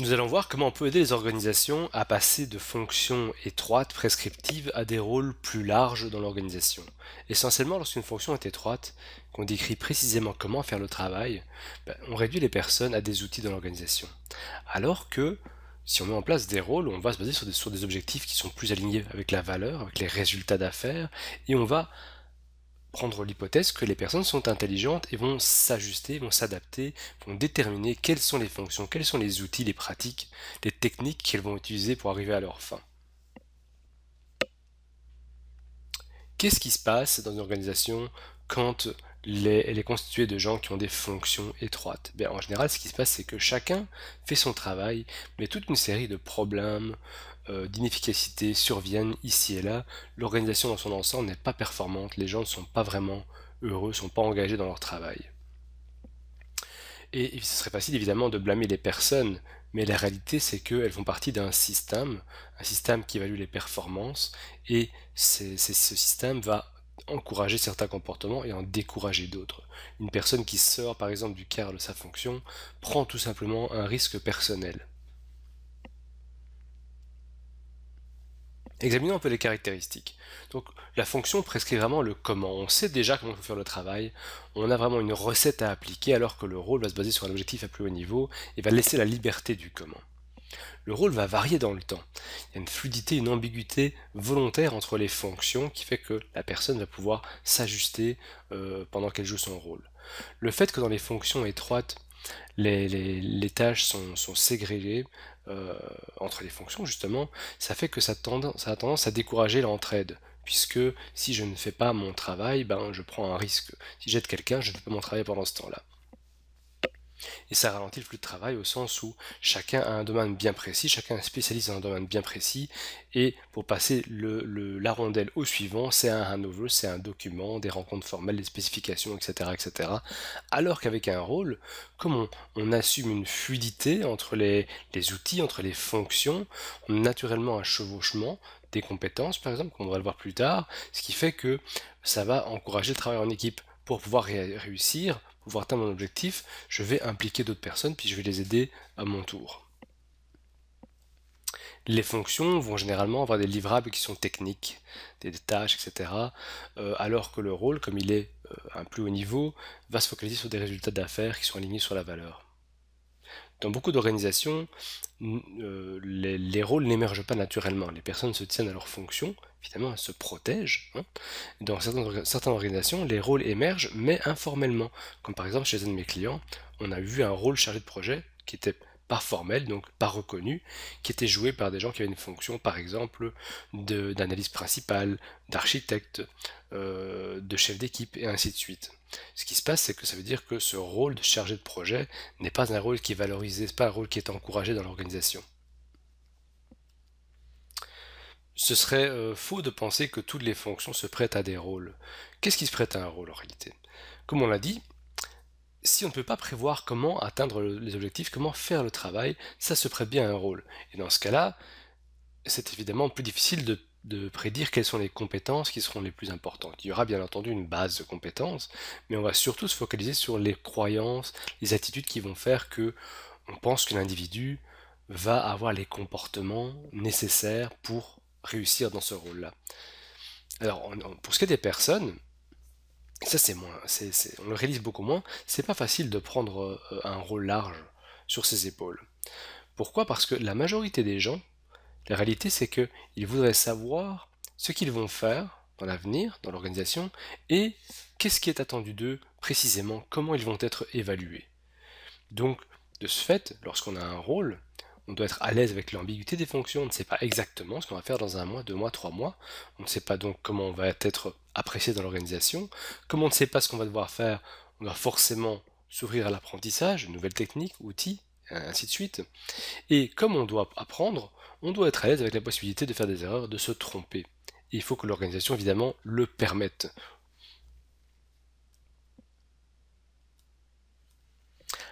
Nous allons voir comment on peut aider les organisations à passer de fonctions étroites, prescriptives, à des rôles plus larges dans l'organisation. Essentiellement, lorsqu'une fonction est étroite, qu'on décrit précisément comment faire le travail, ben, on réduit les personnes à des outils dans l'organisation. Alors que, si on met en place des rôles, on va se baser sur des, sur des objectifs qui sont plus alignés avec la valeur, avec les résultats d'affaires, et on va prendre l'hypothèse que les personnes sont intelligentes et vont s'ajuster, vont s'adapter, vont déterminer quelles sont les fonctions, quels sont les outils, les pratiques, les techniques qu'elles vont utiliser pour arriver à leur fin. Qu'est-ce qui se passe dans une organisation quand elle est constituée de gens qui ont des fonctions étroites ben, En général, ce qui se passe, c'est que chacun fait son travail, mais toute une série de problèmes, euh, d'inefficacité surviennent ici et là, l'organisation dans son ensemble n'est pas performante, les gens ne sont pas vraiment heureux, ne sont pas engagés dans leur travail. Et ce serait facile évidemment de blâmer les personnes, mais la réalité c'est qu'elles font partie d'un système, un système qui évalue les performances, et ce système va encourager certains comportements et en décourager d'autres. Une personne qui sort par exemple du cadre de sa fonction prend tout simplement un risque personnel. Examinons un peu les caractéristiques. Donc la fonction prescrit vraiment le comment. On sait déjà comment faut faire le travail. On a vraiment une recette à appliquer alors que le rôle va se baser sur un objectif à plus haut niveau et va laisser la liberté du comment. Le rôle va varier dans le temps. Il y a une fluidité, une ambiguïté volontaire entre les fonctions qui fait que la personne va pouvoir s'ajuster euh, pendant qu'elle joue son rôle. Le fait que dans les fonctions étroites, les, tâches sont, ségrégées euh, entre les fonctions, justement, ça fait que ça, tend, ça a tendance à décourager l'entraide puisque si je ne fais pas mon travail, ben, je prends un risque. Si j'aide quelqu'un, je ne fais pas mon travail pendant ce temps-là. Et ça ralentit le flux de travail au sens où chacun a un domaine bien précis, chacun est spécialiste dans un domaine bien précis, et pour passer la rondelle au suivant, c'est un handover, c'est un document, des rencontres formelles, des spécifications, etc. etc. Alors qu'avec un rôle, comme on, assume une fluidité entre les, outils, entre les fonctions, on a naturellement un chevauchement des compétences, par exemple, qu'on va le voir plus tard, ce qui fait que ça va encourager le travail en équipe pour pouvoir réussir, pour atteindre mon objectif, je vais impliquer d'autres personnes, puis je vais les aider à mon tour. Les fonctions vont généralement avoir des livrables qui sont techniques, des tâches, etc. Euh, alors que le rôle, comme il est euh, un plus haut niveau, va se focaliser sur des résultats d'affaires qui sont alignés sur la valeur. Dans beaucoup d'organisations, euh, les, rôles n'émergent pas naturellement. Les personnes se tiennent à leurs fonctions, évidemment, elles se protègent. Hein. Dans certaines, certaines, organisations, les rôles émergent, mais informellement. Comme par exemple chez un de mes clients, on a vu un rôle chargé de projet qui était pas formel donc pas reconnu qui était joué par des gens qui avaient une fonction, par exemple, d'analyse principale, d'architecte, euh, de chef d'équipe, et ainsi de suite. Ce qui se passe, c'est que ça veut dire que ce rôle de chargé de projet n'est pas un rôle qui est valorisé, n'est pas un rôle qui est encouragé dans l'organisation. Ce serait euh, faux de penser que toutes les fonctions se prêtent à des rôles. Qu'est-ce qui se prête à un rôle en réalité Comme on l'a dit, si on ne peut pas prévoir comment atteindre les objectifs, comment faire le travail, ça se prête bien à un rôle. Et dans ce cas-là, c'est évidemment plus difficile de, prédire quelles sont les compétences qui seront les plus importantes. Il y aura bien entendu une base de compétences, mais on va surtout se focaliser sur les croyances, les attitudes qui vont faire que on pense que l'individu va avoir les comportements nécessaires pour réussir dans ce rôle-là. Alors, pour ce qui est des personnes, ça c'est moins, on le réalise beaucoup moins, c'est pas facile de prendre euh, un rôle large sur ses épaules. Pourquoi Parce que la majorité des gens, la réalité c'est qu'ils voudraient savoir ce qu'ils vont faire dans l'avenir, dans l'organisation, et qu'est-ce qui est attendu d'eux précisément, comment ils vont être évalués. Donc, de ce fait, lorsqu'on a un rôle, on doit être à l'aise avec l'ambiguïté des fonctions, on ne sait pas exactement ce qu'on va faire dans un mois, deux mois, trois mois, on ne sait pas donc comment on va être apprécié dans l'organisation, comme on ne sait pas ce qu'on va devoir faire, on doit forcément s'ouvrir à l'apprentissage, nouvelles techniques, outils, ainsi de suite. Et comme on doit apprendre, on doit être à l'aise avec la possibilité de faire des erreurs, de se tromper. il faut que l'organisation, évidemment, le permette.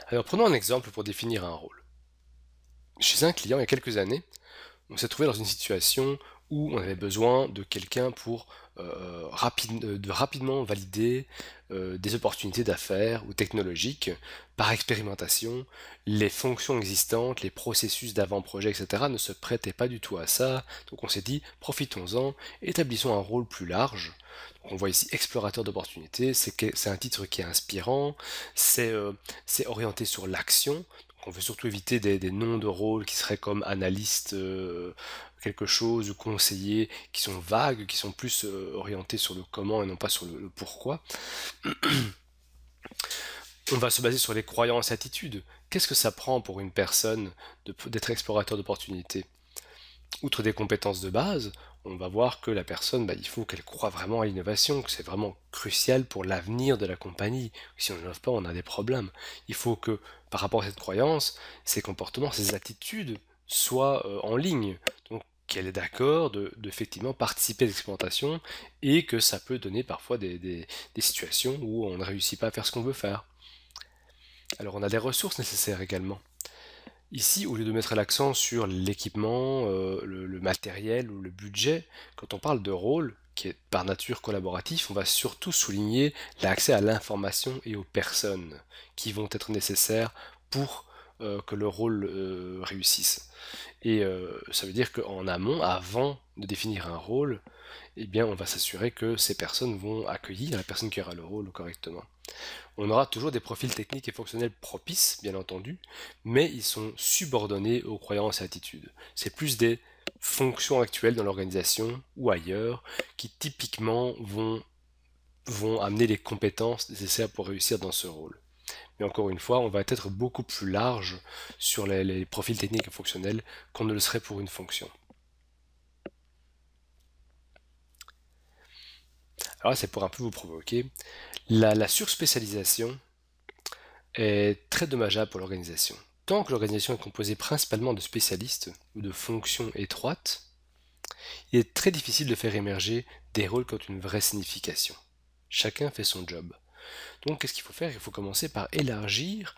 Alors prenons un exemple pour définir un rôle chez un client il y a quelques années, on s'est trouvé dans une situation où on avait besoin de quelqu'un pour euh, euh, rapidement valider euh, des opportunités d'affaires ou technologiques par expérimentation. Les fonctions existantes, les processus d'avant-projet, etc. ne se prêtaient pas du tout à ça. Donc on s'est dit, profitons-en, établissons un rôle plus large. on voit ici explorateur d'opportunités, c'est un titre qui est inspirant, c'est orienté sur l'action, on veut surtout éviter des, noms de rôle qui seraient comme analyste euh, quelque chose ou conseiller, qui sont vagues, qui sont plus euh, orientés sur le comment et non pas sur le, pourquoi. On va se baser sur les croyances et attitudes. Qu'est-ce que ça prend pour une personne d'être explorateur d'opportunités Outre des compétences de base, on va voir que la personne, bah, il faut qu'elle croit vraiment à l'innovation, que c'est vraiment crucial pour l'avenir de la compagnie. Si on n'innove pas, on a des problèmes. Il faut que, par rapport à cette croyance, ses comportements, ses attitudes soient euh, en ligne. Donc, qu'elle est d'accord de, participer à l'expérimentation et que ça peut donner parfois des situations où on ne réussit pas à faire ce qu'on veut faire. Alors, on a des ressources nécessaires également. Ici, au lieu de mettre l'accent sur l'équipement, euh, le, matériel ou le budget, quand on parle de rôle, qui est par nature collaboratif, on va surtout souligner l'accès à l'information et aux personnes qui vont être nécessaires pour euh, que le rôle euh, réussisse. Et euh, ça veut dire qu'en amont, avant de définir un rôle, eh bien, on va s'assurer que ces personnes vont accueillir la personne qui aura le rôle correctement. On aura toujours des profils techniques et fonctionnels propices, bien entendu, mais ils sont subordonnés aux croyances et attitudes. C'est plus des fonctions actuelles dans l'organisation ou ailleurs qui typiquement vont, vont amener les compétences nécessaires pour réussir dans ce rôle. Mais encore une fois, on va être beaucoup plus large sur les, profils techniques et fonctionnels qu'on ne le serait pour une fonction. Alors c'est pour un peu vous provoquer. La, la surspécialisation est très dommageable pour l'organisation. Tant que l'organisation est composée principalement de spécialistes ou de fonctions étroites, il est très difficile de faire émerger des rôles qui ont une vraie signification. Chacun fait son job. Donc qu'est-ce qu'il faut faire Il faut commencer par élargir,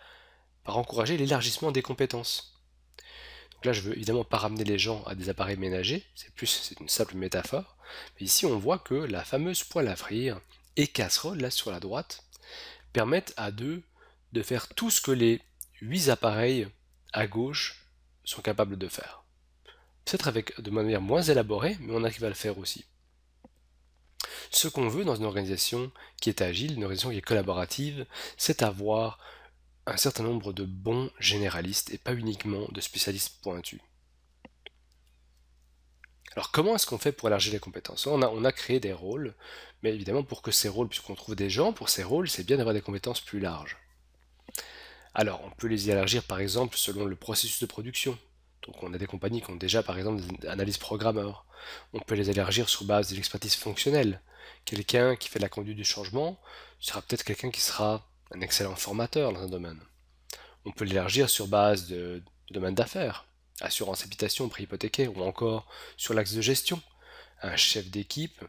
par encourager l'élargissement des compétences. Donc là, je veux évidemment pas ramener les gens à des appareils ménagers, c'est plus c'est une simple métaphore. Mais ici, on voit que la fameuse poêle à frire et casserole, là sur la droite, permettent à deux de faire tout ce que les huit appareils à gauche sont capables de faire. Peut-être avec de manière moins élaborée, mais on arrive à le faire aussi. Ce qu'on veut dans une organisation qui est agile, une organisation qui est collaborative, c'est avoir un certain nombre de bons généralistes et pas uniquement de spécialistes pointus. Alors comment est-ce qu'on fait pour élargir les compétences on a, créé des rôles, mais évidemment pour que ces rôles, puisqu'on trouve des gens pour ces rôles, c'est bien d'avoir des compétences plus larges. Alors on peut les élargir par exemple selon le processus de production. Donc on a des compagnies qui ont déjà par exemple des analyses programmeurs. On peut les élargir sur base de l'expertise fonctionnelle quelqu'un qui fait la conduite du changement sera peut-être quelqu'un qui sera un excellent formateur dans un domaine. On peut l'élargir sur base de, domaines d'affaires, assurance habitation, prêt hypothécaire, ou encore sur l'axe de gestion. Un chef d'équipe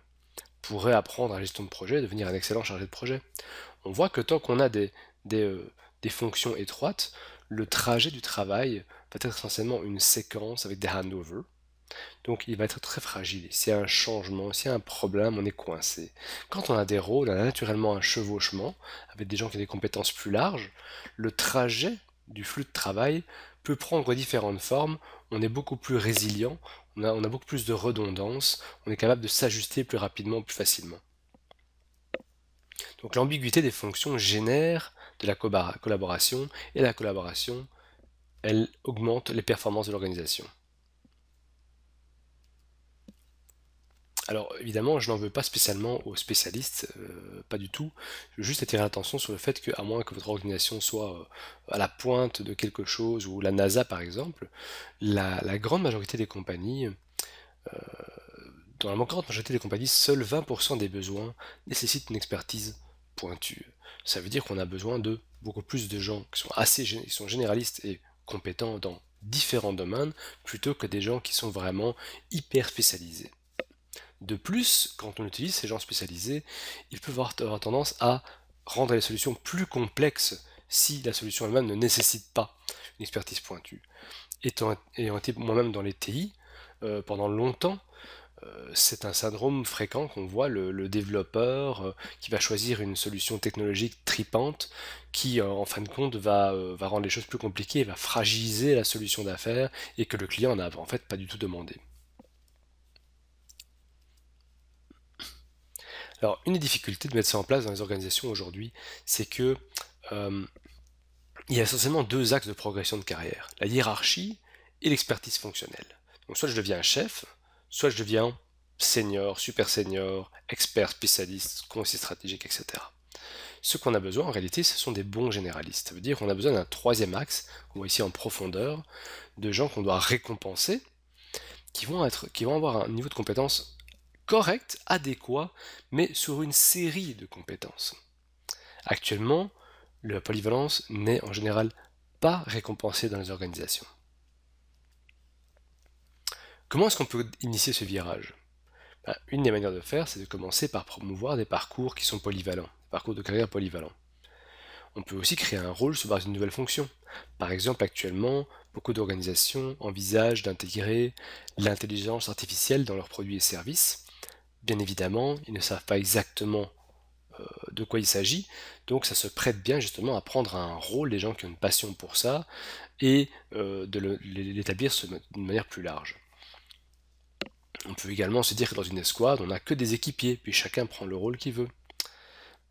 pourrait apprendre à la gestion de projet devenir un excellent chargé de projet. On voit que tant qu'on a des, des euh, fonctions étroites, le trajet du travail va être essentiellement une séquence avec des handovers, donc il va être très fragile. S'il y a un changement, s'il y a un problème, on est coincé. Quand on a des rôles, on a naturellement un chevauchement avec des gens qui ont des compétences plus larges. Le trajet du flux de travail peut prendre différentes formes. On est beaucoup plus résilient, on a, beaucoup plus de redondance, on est capable de s'ajuster plus rapidement, plus facilement. Donc l'ambiguïté des fonctions génère de la collaboration et la collaboration, elle augmente les performances de l'organisation. Alors évidemment, je n'en veux pas spécialement aux spécialistes, euh, pas du tout. Je veux juste attirer l'attention sur le fait qu'à moins que votre organisation soit euh, à la pointe de quelque chose, ou la NASA par exemple, la, grande majorité des compagnies, euh, dans la grande majorité des compagnies, seuls 20% des besoins nécessitent une expertise pointue. Ça veut dire qu'on a besoin de beaucoup plus de gens qui sont assez qui sont généralistes et compétents dans différents domaines plutôt que des gens qui sont vraiment hyper spécialisés. De plus, quand on utilise ces gens spécialisés, ils peuvent avoir tendance à rendre les solutions plus complexes si la solution elle-même ne nécessite pas une expertise pointue. Étant, été moi-même dans les TI euh, pendant longtemps, euh, c'est un syndrome fréquent qu'on voit, le, développeur euh, qui va choisir une solution technologique tripante qui, en fin de compte, va, rendre les choses plus compliquées, va fragiliser la solution d'affaires et que le client n'a en fait pas du tout demandé. Alors, une des difficultés de mettre ça en place dans les organisations aujourd'hui, c'est que euh, il y a essentiellement deux axes de progression de carrière la hiérarchie et l'expertise fonctionnelle. Donc, soit je deviens un chef, soit je deviens senior, super senior, expert, spécialiste, conseiller stratégique, etc. Ce qu'on a besoin en réalité, ce sont des bons généralistes. Ça veut dire qu'on a besoin d'un troisième axe, on voit ici en profondeur, de gens qu'on doit récompenser, qui vont, être, qui vont avoir un niveau de compétence correct, adéquat, mais sur une série de compétences. Actuellement, la polyvalence n'est en général pas récompensée dans les organisations. Comment est-ce qu'on peut initier ce virage ben, Une des manières de faire, c'est de commencer par promouvoir des parcours qui sont polyvalents, des parcours de carrière polyvalents. On peut aussi créer un rôle sous base d'une nouvelle fonction. Par exemple, actuellement, beaucoup d'organisations envisagent d'intégrer l'intelligence artificielle dans leurs produits et services, Bien évidemment, ils ne savent pas exactement euh, de quoi il s'agit. Donc ça se prête bien justement à prendre un rôle des gens qui ont une passion pour ça et euh, de l'établir d'une manière plus large. On peut également se dire que dans une escouade, on n'a que des équipiers, puis chacun prend le rôle qu'il veut.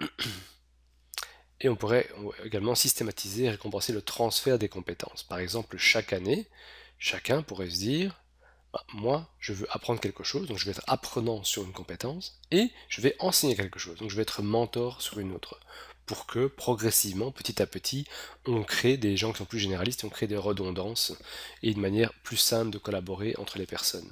Et on pourrait également systématiser et récompenser le transfert des compétences. Par exemple, chaque année, chacun pourrait se dire, bah, moi, je veux apprendre quelque chose, donc je vais être apprenant sur une compétence, et je vais enseigner quelque chose, donc je vais être mentor sur une autre, pour que progressivement, petit à petit, on crée des gens qui sont plus généralistes, on crée des redondances, et une manière plus simple de collaborer entre les personnes.